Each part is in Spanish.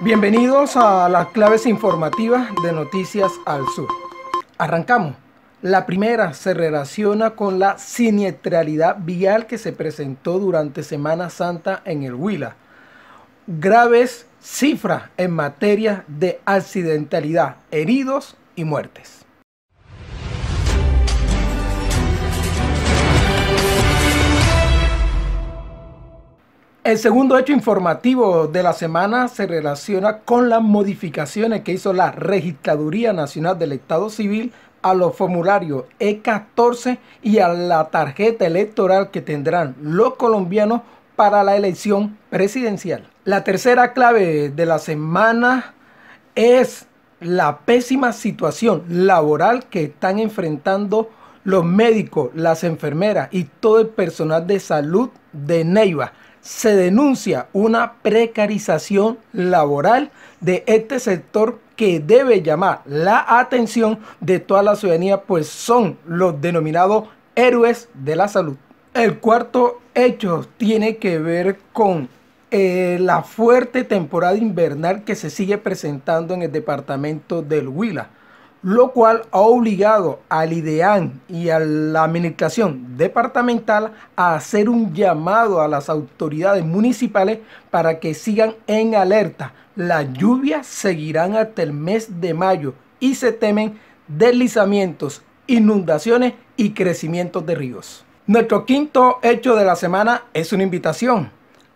Bienvenidos a las claves informativas de Noticias al Sur. Arrancamos. La primera se relaciona con la siniestralidad vial que se presentó durante Semana Santa en el Huila. Graves cifras en materia de accidentalidad, heridos y muertes. El segundo hecho informativo de la semana se relaciona con las modificaciones que hizo la Registraduría Nacional del Estado Civil a los formularios E14 y a la tarjeta electoral que tendrán los colombianos para la elección presidencial. La tercera clave de la semana es la pésima situación laboral que están enfrentando los médicos, las enfermeras y todo el personal de salud de Neiva se denuncia una precarización laboral de este sector que debe llamar la atención de toda la ciudadanía, pues son los denominados héroes de la salud. El cuarto hecho tiene que ver con eh, la fuerte temporada invernal que se sigue presentando en el departamento del Huila lo cual ha obligado al IDEAN y a la administración departamental a hacer un llamado a las autoridades municipales para que sigan en alerta. Las lluvias seguirán hasta el mes de mayo y se temen deslizamientos, inundaciones y crecimientos de ríos. Nuestro quinto hecho de la semana es una invitación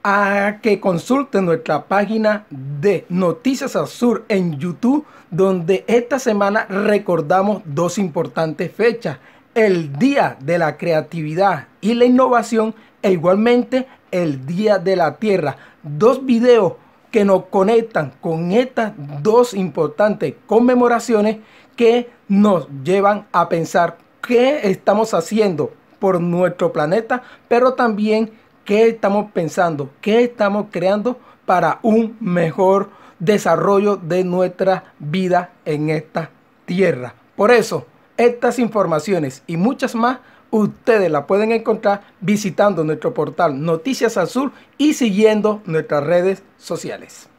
a que consulten nuestra página de Noticias al Sur en YouTube, donde esta semana recordamos dos importantes fechas, el Día de la Creatividad y la Innovación e igualmente el Día de la Tierra. Dos videos que nos conectan con estas dos importantes conmemoraciones que nos llevan a pensar qué estamos haciendo por nuestro planeta, pero también qué estamos pensando, qué estamos creando para un mejor desarrollo de nuestra vida en esta tierra. Por eso, estas informaciones y muchas más ustedes las pueden encontrar visitando nuestro portal Noticias Azul y siguiendo nuestras redes sociales.